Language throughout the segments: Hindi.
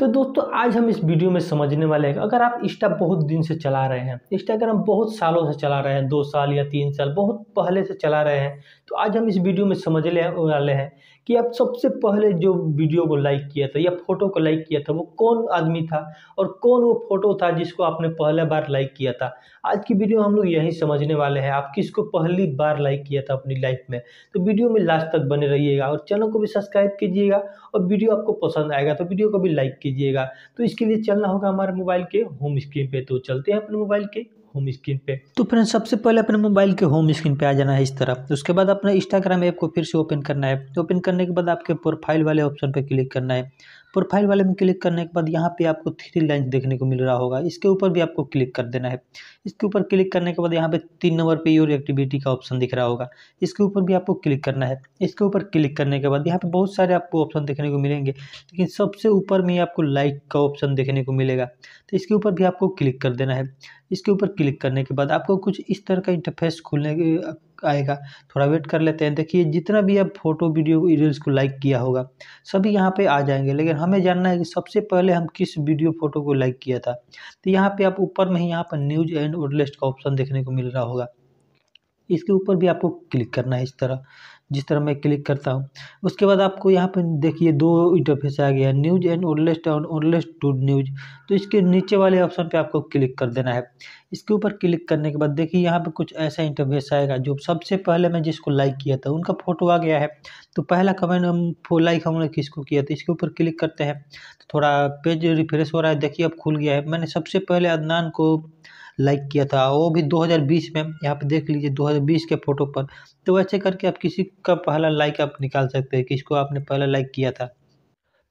तो दोस्तों आज हम इस वीडियो में समझने वाले हैं अगर आप इंस्टा बहुत दिन से चला रहे हैं इंस्टाग्राम बहुत सालों से चला रहे हैं दो साल या तीन साल बहुत पहले से चला रहे हैं तो आज हम इस वीडियो में समझने वाले हैं कि आप सबसे पहले जो वीडियो को लाइक किया था या फोटो को लाइक किया था वो कौन आदमी था और कौन वो फोटो था जिसको आपने पहला बार लाइक किया था आज की वीडियो हम लोग यही समझने वाले हैं आप किसको पहली बार लाइक किया था अपनी लाइफ में तो वीडियो में लास्ट तक बने रहिएगा और चैनल को भी सब्सक्राइब कीजिएगा और वीडियो आपको पसंद आएगा तो वीडियो को भी लाइक कीजिए कीजिएगा तो इसके लिए चलना होगा हमारे मोबाइल के होम स्क्रीन पे तो चलते हैं अपने मोबाइल के होम स्क्रीन पे तो फ्रेंड सबसे पहले अपने मोबाइल के होम स्क्रीन पे आ जाना है इस तरह तो उसके बाद अपना इंस्टाग्राम ऐप को फिर से ओपन करना है ओपन तो करने के बाद आपके प्रोफाइल वाले ऑप्शन पर क्लिक करना है प्रोफाइल वाले में क्लिक करने के बाद यहाँ पे आपको थ्री लाइन देखने को मिल रहा होगा इसके ऊपर भी आपको क्लिक कर देना है इसके ऊपर क्लिक करने के बाद यहाँ पे तीन नंबर पे योर एक्टिविटी का ऑप्शन दिख रहा होगा इसके ऊपर भी आपको क्लिक करना है इसके ऊपर क्लिक करने के बाद यहाँ पे बहुत सारे आपको ऑप्शन देखने को मिलेंगे लेकिन सबसे ऊपर में आपको लाइक का ऑप्शन देखने को मिलेगा तो इसके ऊपर भी आपको क्लिक कर देना है इसके ऊपर क्लिक करने के बाद आपको कुछ इस तरह का इंटरफेस खुलने आएगा थोड़ा वेट कर लेते हैं देखिए जितना भी आप फोटो वीडियो रील्स को लाइक किया होगा सभी यहाँ पे आ जाएंगे लेकिन हमें जानना है कि सबसे पहले हम किस वीडियो फोटो को लाइक किया था तो यहाँ पे आप ऊपर में ही यहाँ पर न्यूज एंड और लिस्ट का ऑप्शन देखने को मिल रहा होगा इसके ऊपर भी आपको क्लिक करना है इस तरह जिस तरह मैं क्लिक करता हूँ उसके बाद आपको यहाँ पर देखिए दो इंटरफेस आ गया newest and oldest and oldest to newest तो इसके नीचे वाले ऑप्शन पे आपको क्लिक कर देना है इसके ऊपर क्लिक करने के बाद देखिए यहाँ पे कुछ ऐसा इंटरफेस आएगा जो सबसे पहले मैं जिसको लाइक किया था उनका फोटो आ गया है तो पहला कमेंट हम लाइक हमने किसको किया था इसके ऊपर क्लिक करते हैं तो थोड़ा पेज रिफ्रेश हो रहा है देखिए अब खुल गया है मैंने सबसे पहले अदनान को लाइक किया था वो भी 2020 में यहाँ पे देख लीजिए 2020 के फोटो पर तो वैसे करके आप किसी का पहला लाइक आप निकाल सकते हैं किसको आपने पहला लाइक किया था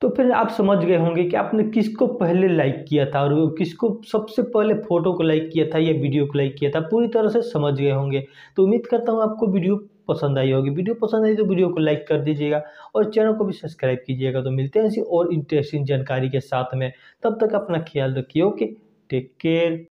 तो फिर आप समझ गए होंगे कि आपने किसको पहले लाइक किया था और किसको सबसे पहले फोटो को लाइक किया था या वीडियो को लाइक किया था पूरी तरह से समझ गए होंगे तो उम्मीद करता हूँ आपको वीडियो पसंद आई होगी वीडियो पसंद आई तो वीडियो को लाइक कर दीजिएगा और चैनल को भी सब्सक्राइब कीजिएगा तो मिलते हैं ऐसी और इंटरेस्टिंग जानकारी के साथ में तब तक अपना ख्याल रखिए ओके टेक केयर